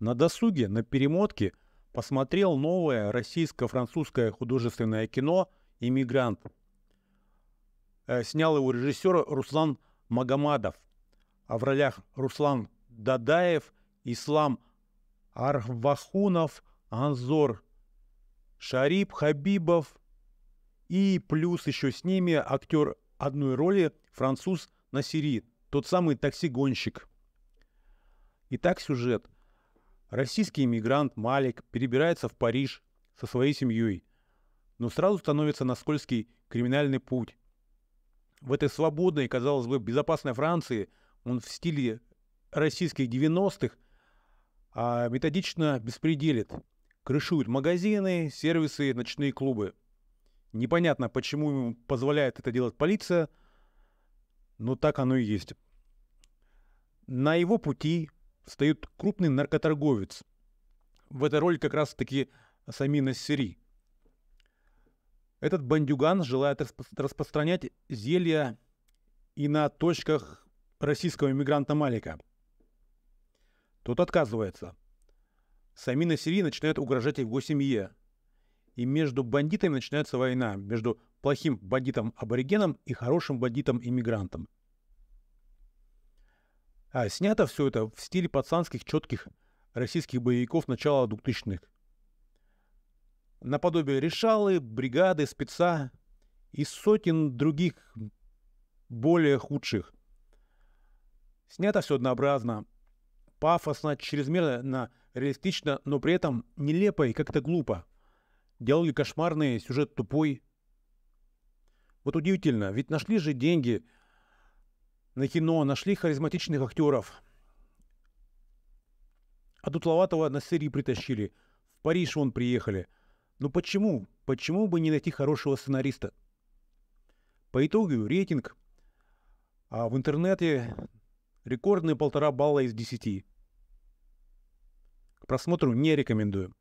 На досуге, на перемотке посмотрел новое российско-французское художественное кино «Иммигрант». Э, снял его режиссер Руслан Магомадов. А в ролях Руслан Дадаев, Ислам Арвахунов, Анзор Шарип Хабибов и плюс еще с ними актер одной роли француз Насири, тот самый такси-гонщик. Итак, сюжет – Российский иммигрант Малик перебирается в Париж со своей семьей, но сразу становится на скользкий криминальный путь. В этой свободной, казалось бы, безопасной Франции он в стиле российских 90-х а методично беспределит. Крышуют магазины, сервисы, ночные клубы. Непонятно, почему ему позволяет это делать полиция, но так оно и есть. На его пути встает крупный наркоторговец. В этой роли как раз-таки Самина Сири. Этот бандюган желает распространять зелья и на точках российского иммигранта Малика. Тот отказывается. Самина Сири начинает угрожать его семье. И между бандитами начинается война. Между плохим бандитом-аборигеном и хорошим бандитом-иммигрантом. А снято все это в стиле пацанских четких российских боевиков начала 2000-х. Наподобие решалы, бригады, спеца и сотен других более худших. Снято все однообразно, пафосно, чрезмерно реалистично, но при этом нелепо и как-то глупо. Диалоги кошмарные, сюжет тупой. Вот удивительно, ведь нашли же деньги – на кино, нашли харизматичных актеров. А тут Ловатова на Сирии притащили. В Париж вон приехали. Ну почему? Почему бы не найти хорошего сценариста? По итогу рейтинг. А в интернете рекордные полтора балла из десяти. К просмотру не рекомендую.